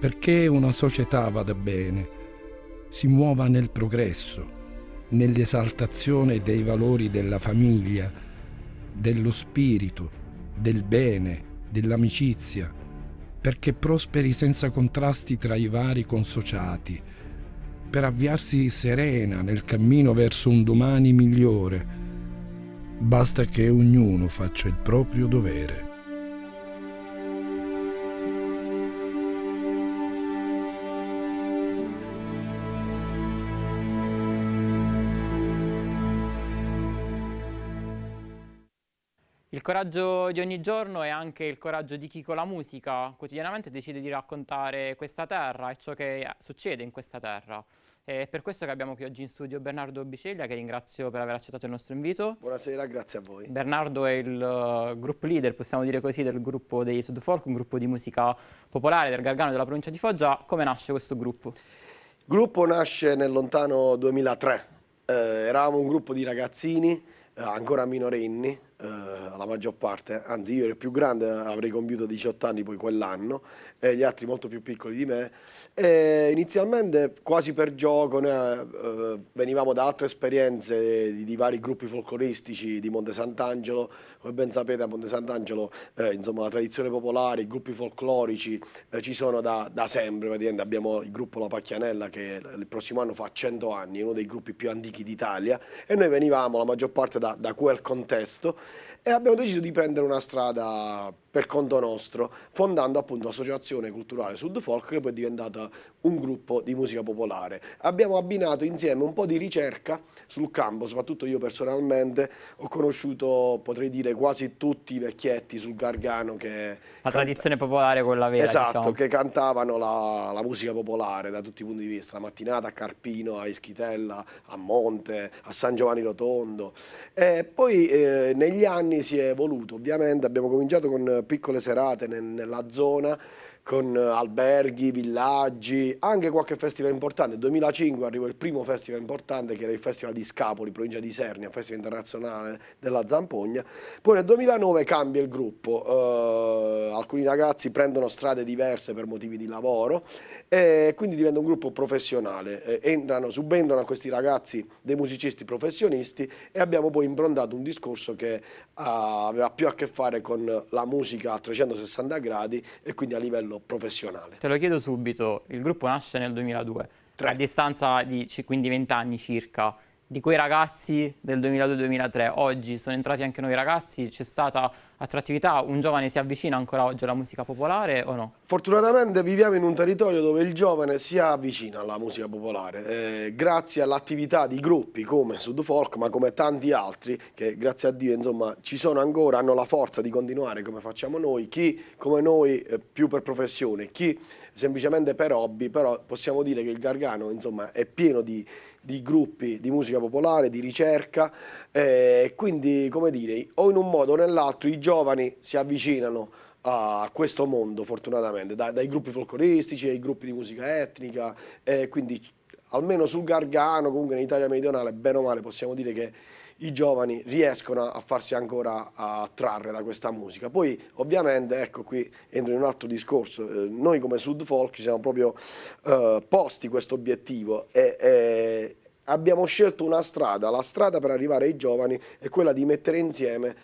perché una società vada bene, si muova nel progresso, nell'esaltazione dei valori della famiglia, dello spirito, del bene, dell'amicizia, perché prosperi senza contrasti tra i vari consociati, per avviarsi serena nel cammino verso un domani migliore. Basta che ognuno faccia il proprio dovere. Il coraggio di ogni giorno è anche il coraggio di chi con la musica quotidianamente decide di raccontare questa terra e ciò che eh, succede in questa terra. È per questo che abbiamo qui oggi in studio Bernardo Biceglia, che ringrazio per aver accettato il nostro invito. Buonasera, grazie a voi. Bernardo è il uh, group leader, possiamo dire così, del gruppo dei Sud Folk, un gruppo di musica popolare del Gargano della provincia di Foggia. Come nasce questo gruppo? Il gruppo nasce nel lontano 2003. Eh, eravamo un gruppo di ragazzini, eh, ancora minorenni, eh, alla maggior parte, anzi io ero più grande, avrei compiuto 18 anni poi quell'anno, e gli altri molto più piccoli di me. E inizialmente quasi per gioco noi, eh, venivamo da altre esperienze di, di, vari gruppi folcloristici di Monte Sant'Angelo, come ben sapete a Monte Sant'Angelo eh, insomma, la tradizione popolare, i gruppi folclorici eh, ci sono da, da sempre, praticamente abbiamo il gruppo La Pacchianella che il prossimo anno fa 100 anni, è uno dei gruppi più antichi d'Italia e noi venivamo la maggior parte da, da quel contesto e abbiamo deciso di prendere una strada per conto nostro, fondando appunto l'Associazione Culturale Sud Folk che poi è diventata un gruppo di musica popolare. Abbiamo abbinato insieme un po' di ricerca sul campo, soprattutto io personalmente ho conosciuto, potrei dire, quasi tutti i vecchietti sul Gargano che... La tradizione popolare quella vera, Esatto, diciamo. che cantavano la, la, musica popolare da tutti i punti di vista, la mattinata a Carpino, a Ischitella, a Monte, a San Giovanni Rotondo. E poi eh, negli anni si è evoluto, ovviamente abbiamo cominciato con piccole serate nel, nella zona, con eh, alberghi, villaggi, anche qualche festival importante. Nel 2005 arrivò il primo festival importante che era il Festival di Scapoli, provincia di Sernia, Festival Internazionale della Zampogna. Poi nel 2009 cambia il gruppo, uh, alcuni ragazzi prendono strade diverse per motivi di lavoro e quindi diventa un gruppo professionale, eh, Entrano, subentrano a questi ragazzi dei musicisti professionisti e abbiamo poi improntato un discorso che uh, aveva più a che fare con la musica musica a 360 gradi e quindi a livello professionale. Te lo chiedo subito, il gruppo nasce nel 2002, Tre. a distanza di quindi 20 anni circa di quei ragazzi del 2002-2003. Oggi sono entrati anche noi ragazzi, c'è stata attrattività, un giovane si avvicina ancora oggi alla musica popolare o no? Fortunatamente viviamo in un territorio dove il giovane si avvicina alla musica popolare, eh, grazie all'attività di gruppi come Sudfolk, ma come tanti altri che grazie a Dio insomma ci sono ancora, hanno la forza di continuare come facciamo noi, chi come noi eh, più per professione, chi semplicemente per hobby, però possiamo dire che il Gargano insomma, è pieno di, di gruppi di musica popolare, di ricerca e eh, quindi come dire o in un modo o nell'altro i giovani si avvicinano a questo mondo fortunatamente da, dai gruppi folcloristici ai gruppi di musica etnica eh, quindi almeno sul Gargano comunque in Italia meridionale bene o male possiamo dire che i giovani riescono a farsi ancora attrarre da questa musica. Poi ovviamente, ecco qui entro in un altro discorso, eh, noi come Sud Folk siamo proprio eh, posti questo obiettivo e, e abbiamo scelto una strada, la strada per arrivare ai giovani è quella di mettere insieme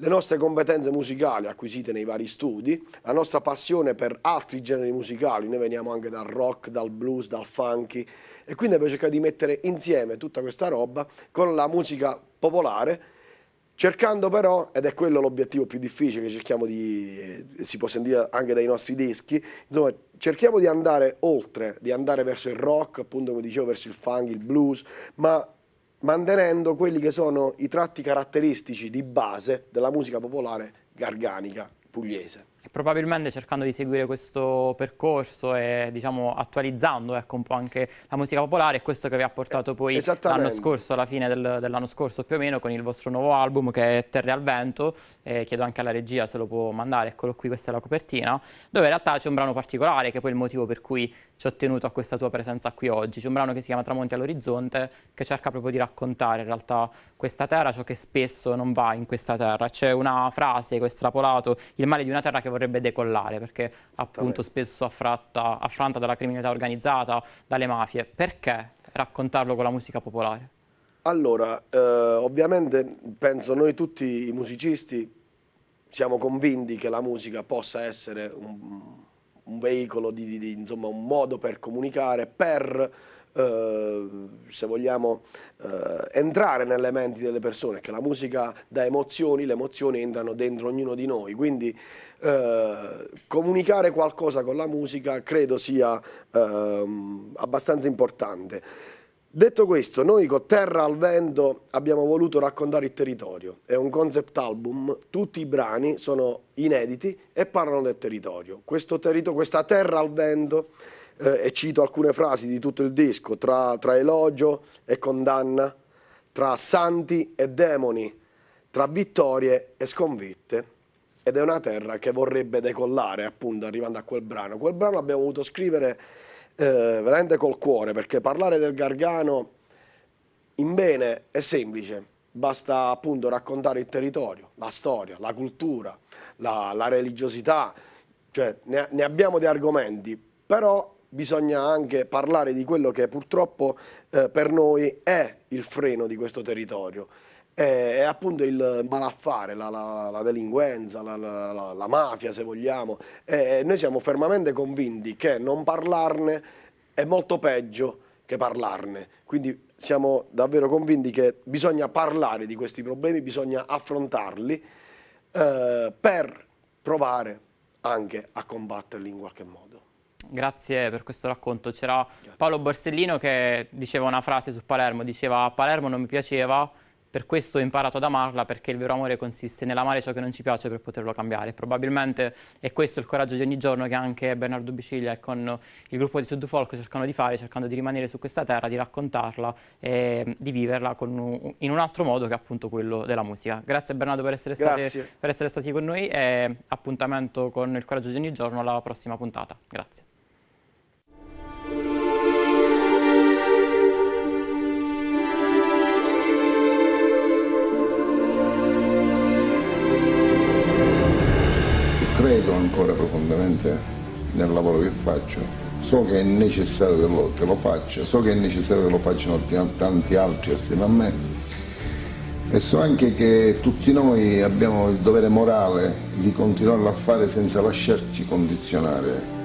le nostre competenze musicali acquisite nei vari studi, la nostra passione per altri generi musicali, noi veniamo anche dal rock, dal blues, dal funky e quindi abbiamo cercato di mettere insieme tutta questa roba con la musica popolare, cercando però, ed è quello l'obiettivo più difficile che cerchiamo di, si può sentire anche dai nostri dischi, insomma cerchiamo di andare oltre, di andare verso il rock, appunto come dicevo, verso il funk, il blues, ma mantenendo quelli che sono i tratti caratteristici di base della musica popolare garganica pugliese probabilmente cercando di seguire questo percorso e diciamo, attualizzando ecco, un po' anche la musica popolare è questo che vi ha portato poi l'anno scorso, alla fine del, dell'anno scorso più o meno con il vostro nuovo album che è Terre al Vento eh, chiedo anche alla regia se lo può mandare, eccolo qui, questa è la copertina dove in realtà c'è un brano particolare che è poi il motivo per cui ci ho tenuto a questa tua presenza qui oggi. C'è un brano che si chiama Tramonti all'orizzonte che cerca proprio di raccontare in realtà questa terra, ciò che spesso non va in questa terra. C'è una frase che ho estrapolato, il male di una terra che vorrebbe decollare perché appunto spesso affratta, affranta dalla criminalità organizzata, dalle mafie. Perché raccontarlo con la musica popolare? Allora, eh, ovviamente penso noi tutti i musicisti siamo convinti che la musica possa essere un, un veicolo, di, di, insomma, un modo per comunicare, per eh, se vogliamo eh, entrare nelle menti delle persone, che la musica dà emozioni, le emozioni entrano dentro ognuno di noi, quindi eh, comunicare qualcosa con la musica credo sia ehm, abbastanza importante. Detto questo, noi con Terra al Vento abbiamo voluto raccontare il territorio. È un concept album, tutti i brani sono inediti e parlano del territorio. territorio questa Terra al Vento, eh, e cito alcune frasi di tutto il disco, tra, tra elogio e condanna, tra santi e demoni, tra vittorie e sconfitte. Ed è una terra che vorrebbe decollare, appunto, arrivando a quel brano. Quel brano abbiamo voluto scrivere eh, veramente col cuore, perché parlare del Gargano in bene è semplice, basta appunto raccontare il territorio, la storia, la cultura, la, la religiosità, cioè ne, ne, abbiamo dei argomenti, però bisogna anche parlare di quello che purtroppo eh, per noi è il freno di questo territorio è appunto il malaffare, la, la, la delinquenza, la, la, mafia se vogliamo. E noi siamo fermamente convinti che non parlarne è molto peggio che parlarne. Quindi siamo davvero convinti che bisogna parlare di questi problemi, bisogna affrontarli eh, per provare anche a combatterli in qualche modo. Grazie per questo racconto. C'era Paolo Borsellino che diceva una frase su Palermo, diceva Palermo non mi piaceva, per questo ho imparato ad amarla perché il vero amore consiste nell'amare ciò che non ci piace per poterlo cambiare. Probabilmente è questo il coraggio di ogni giorno che anche Bernardo Biciglia e con il gruppo di Sud Folk cercano di fare, cercando di rimanere su questa terra, di raccontarla e di viverla un, in un altro modo che è appunto quello della musica. Grazie Bernardo per essere, state, per essere stati con noi e appuntamento con il coraggio di ogni giorno alla prossima puntata. Grazie. coerente nel lavoro che faccio. So che è necessario che lo faccia, so che è necessario che lo facciano tanti altri assieme a me e so anche che tutti noi abbiamo il dovere morale di continuare a fare senza lasciarci condizionare